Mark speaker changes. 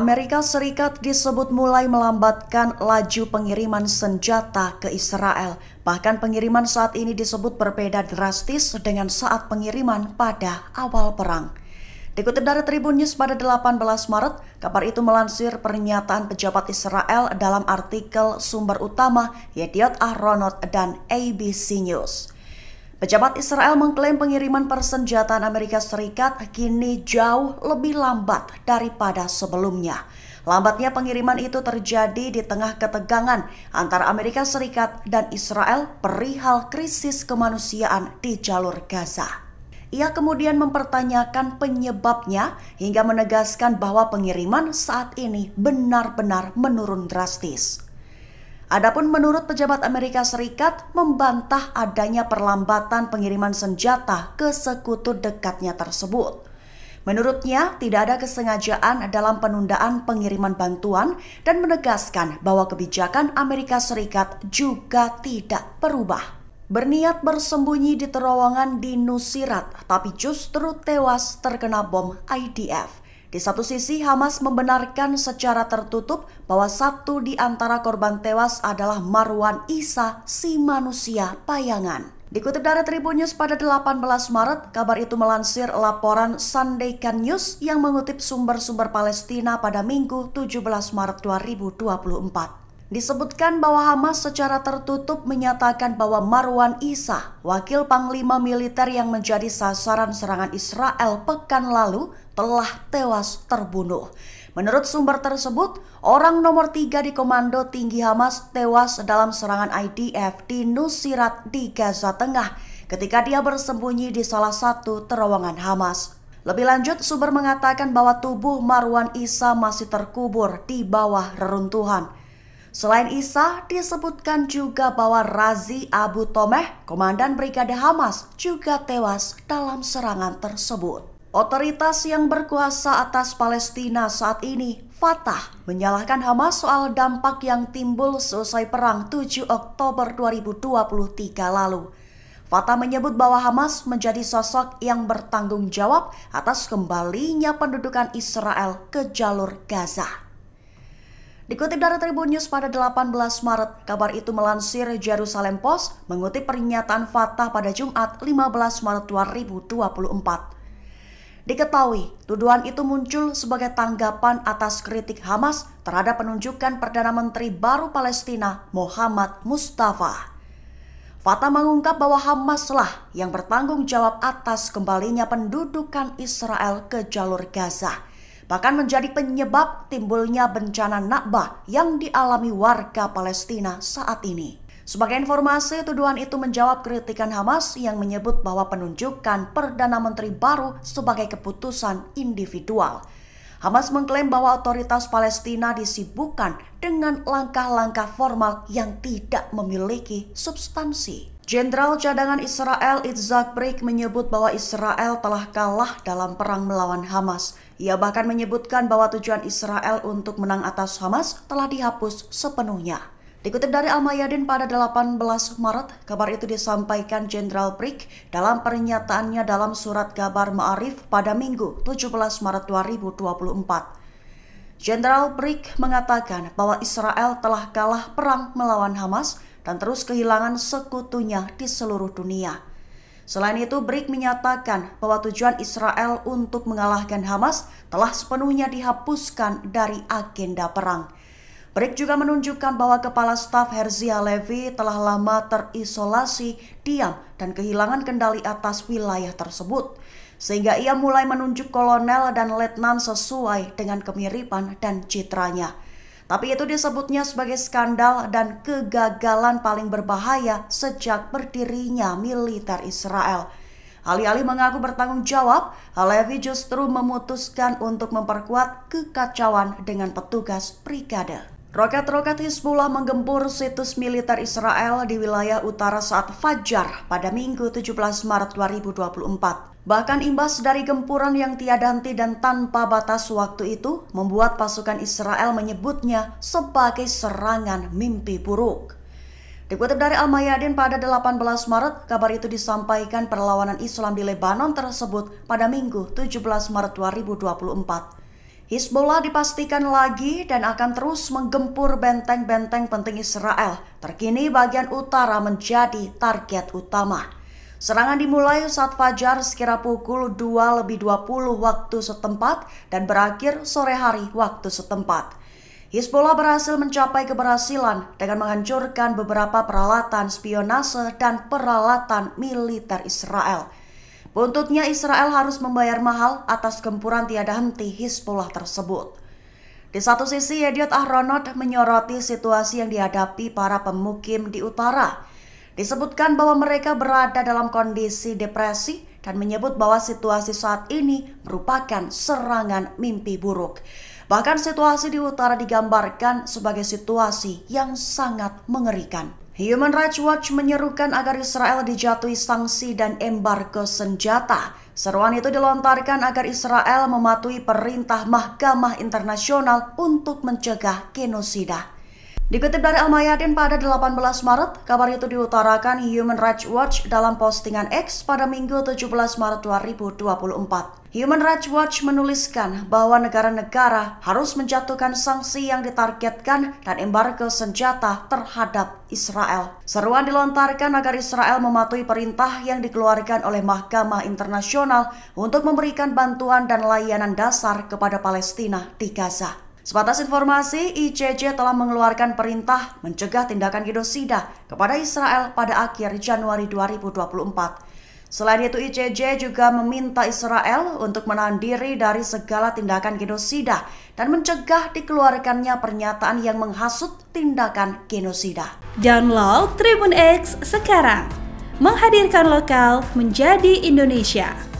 Speaker 1: Amerika Serikat disebut mulai melambatkan laju pengiriman senjata ke Israel. Bahkan pengiriman saat ini disebut berbeda drastis dengan saat pengiriman pada awal perang. Dikutip dari Tribun News pada 18 Maret, kabar itu melansir pernyataan pejabat Israel dalam artikel sumber utama Yediot Ahronot dan ABC News. Pejabat Israel mengklaim pengiriman persenjataan Amerika Serikat kini jauh lebih lambat daripada sebelumnya. Lambatnya pengiriman itu terjadi di tengah ketegangan antara Amerika Serikat dan Israel perihal krisis kemanusiaan di jalur Gaza. Ia kemudian mempertanyakan penyebabnya hingga menegaskan bahwa pengiriman saat ini benar-benar menurun drastis. Adapun menurut pejabat Amerika Serikat membantah adanya perlambatan pengiriman senjata ke sekutu dekatnya tersebut. Menurutnya, tidak ada kesengajaan dalam penundaan pengiriman bantuan dan menegaskan bahwa kebijakan Amerika Serikat juga tidak berubah. Berniat bersembunyi di terowongan di Nusirat, tapi justru tewas terkena bom IDF. Di satu sisi, Hamas membenarkan secara tertutup bahwa satu di antara korban tewas adalah Marwan Isa, si manusia bayangan. Dikutip dari Tribun News pada 18 Maret, kabar itu melansir laporan Sunday Can News yang mengutip sumber-sumber Palestina pada Minggu 17 Maret 2024. Disebutkan bahwa Hamas secara tertutup menyatakan bahwa Marwan Isa, wakil panglima militer yang menjadi sasaran serangan Israel pekan lalu, telah tewas terbunuh. Menurut sumber tersebut, orang nomor tiga di komando tinggi Hamas tewas dalam serangan IDF di Nusirat di Gaza Tengah ketika dia bersembunyi di salah satu terowongan Hamas. Lebih lanjut, sumber mengatakan bahwa tubuh Marwan Isa masih terkubur di bawah reruntuhan. Selain Isa, disebutkan juga bahwa Razi Abu Tomeh, komandan Brigade Hamas, juga tewas dalam serangan tersebut. Otoritas yang berkuasa atas Palestina saat ini, Fatah, menyalahkan Hamas soal dampak yang timbul selesai perang 7 Oktober 2023 lalu. Fatah menyebut bahwa Hamas menjadi sosok yang bertanggung jawab atas kembalinya pendudukan Israel ke jalur Gaza. Dikutip dari Tribun News pada 18 Maret, kabar itu melansir Jerusalem Post mengutip pernyataan Fatah pada Jumat 15 Maret 2024. Diketahui, tuduhan itu muncul sebagai tanggapan atas kritik Hamas terhadap penunjukan Perdana Menteri baru Palestina Muhammad Mustafa. Fatah mengungkap bahwa Hamas Hamaslah yang bertanggung jawab atas kembalinya pendudukan Israel ke jalur Gaza bahkan menjadi penyebab timbulnya bencana Nakba yang dialami warga Palestina saat ini. Sebagai informasi, tuduhan itu menjawab kritikan Hamas yang menyebut bahwa penunjukan Perdana Menteri baru sebagai keputusan individual. Hamas mengklaim bahwa otoritas Palestina disibukkan dengan langkah-langkah formal yang tidak memiliki substansi. Jenderal cadangan Israel Itzhak Brick menyebut bahwa Israel telah kalah dalam perang melawan Hamas. Ia bahkan menyebutkan bahwa tujuan Israel untuk menang atas Hamas telah dihapus sepenuhnya. Dikutip dari Al-Mayadin pada 18 Maret, kabar itu disampaikan Jenderal Brick dalam pernyataannya dalam surat kabar Ma'arif pada Minggu 17 Maret 2024. Jenderal Brick mengatakan bahwa Israel telah kalah perang melawan Hamas dan terus kehilangan sekutunya di seluruh dunia. Selain itu, BRIC menyatakan bahwa tujuan Israel untuk mengalahkan Hamas telah sepenuhnya dihapuskan dari agenda perang. BRIC juga menunjukkan bahwa Kepala Staf Herzia Levi telah lama terisolasi, diam, dan kehilangan kendali atas wilayah tersebut. Sehingga ia mulai menunjuk kolonel dan letnan sesuai dengan kemiripan dan citranya. Tapi itu disebutnya sebagai skandal dan kegagalan paling berbahaya sejak berdirinya militer Israel. Alih-alih mengaku bertanggung jawab, Halevi justru memutuskan untuk memperkuat kekacauan dengan petugas brigade. Roket-roket Hizbullah menggempur situs militer Israel di wilayah utara saat fajar pada Minggu 17 Maret 2024. Bahkan imbas dari gempuran yang tiada henti dan tanpa batas waktu itu membuat pasukan Israel menyebutnya sebagai serangan mimpi buruk. Dikutip dari Al-Mayadin pada 18 Maret, kabar itu disampaikan perlawanan Islam di Lebanon tersebut pada Minggu 17 Maret 2024. Hizbullah dipastikan lagi dan akan terus menggempur benteng-benteng penting Israel. Terkini bagian utara menjadi target utama. Serangan dimulai saat fajar sekira pukul 2 lebih 20 waktu setempat dan berakhir sore hari waktu setempat. Hizbullah berhasil mencapai keberhasilan dengan menghancurkan beberapa peralatan spionase dan peralatan militer Israel. Buntutnya Israel harus membayar mahal atas gempuran tiada henti Hizbullah tersebut. Di satu sisi, Yediot Ahronot menyoroti situasi yang dihadapi para pemukim di utara. Disebutkan bahwa mereka berada dalam kondisi depresi dan menyebut bahwa situasi saat ini merupakan serangan mimpi buruk. Bahkan situasi di utara digambarkan sebagai situasi yang sangat mengerikan. Human Rights Watch menyerukan agar Israel dijatuhi sanksi dan embargo senjata. Seruan itu dilontarkan agar Israel mematuhi perintah Mahkamah Internasional untuk mencegah genosida. Dikutip dari Al-Mayadin pada 18 Maret, kabar itu diutarakan Human Rights Watch dalam postingan X pada Minggu 17 Maret 2024. Human Rights Watch menuliskan bahwa negara-negara harus menjatuhkan sanksi yang ditargetkan dan embargo senjata terhadap Israel. Seruan dilontarkan agar Israel mematuhi perintah yang dikeluarkan oleh Mahkamah Internasional untuk memberikan bantuan dan layanan dasar kepada Palestina di Gaza. Sebatas informasi, ICJ telah mengeluarkan perintah mencegah tindakan genosida kepada Israel pada akhir Januari 2024. Selain itu, ICJ juga meminta Israel untuk menahan diri dari segala tindakan genosida dan mencegah dikeluarkannya pernyataan yang menghasut tindakan genosida. Download Tribun X sekarang, menghadirkan lokal menjadi Indonesia.